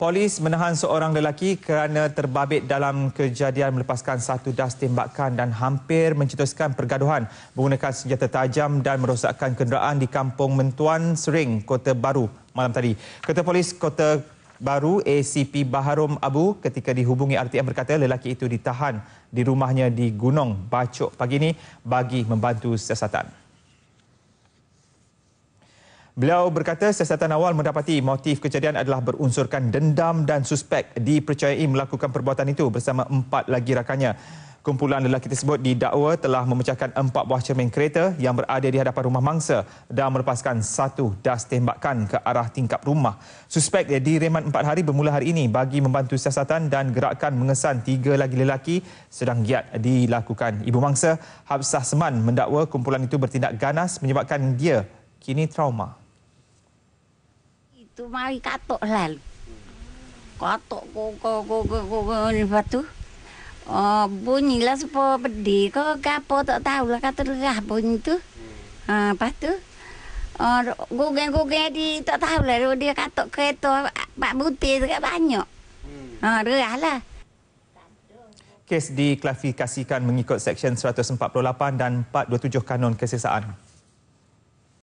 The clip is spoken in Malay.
Polis menahan seorang lelaki kerana terbabit dalam kejadian melepaskan satu das tembakan dan hampir mencetuskan pergaduhan menggunakan senjata tajam dan merosakkan kenderaan di Kampung Mentuan Sering, Kota Baru malam tadi. Ketua Polis Kota Baru ACP Baharum Abu ketika dihubungi RTM berkata lelaki itu ditahan di rumahnya di Gunung Bacok pagi ini bagi membantu siasatan. Beliau berkata siasatan awal mendapati motif kejadian adalah berunsurkan dendam dan suspek dipercayai melakukan perbuatan itu bersama empat lagi rakannya. Kumpulan lelaki tersebut didakwa telah memecahkan empat buah cermin kereta yang berada di hadapan rumah mangsa dan melepaskan satu das tembakan ke arah tingkap rumah. Suspek reman empat hari bermula hari ini bagi membantu siasatan dan gerakan mengesan tiga lagi lelaki sedang giat dilakukan. Ibu mangsa Habsah Seman mendakwa kumpulan itu bertindak ganas menyebabkan dia kini trauma. Itu mari katok lal. Katok go go go go go ni batu. Oh, bunyi lah sepo pedi. Kau kapo tak tahu lah kata lah bunyi tu. Ha, lepas tu. Oh, Gugeng-gugeng di tak tahu lah. Dia katok kereta Pak Butir juga banyak. Ha, rah lah. Kes diklasifikasikan mengikut Seksyen 148 dan 427 Kanun Kesesaan.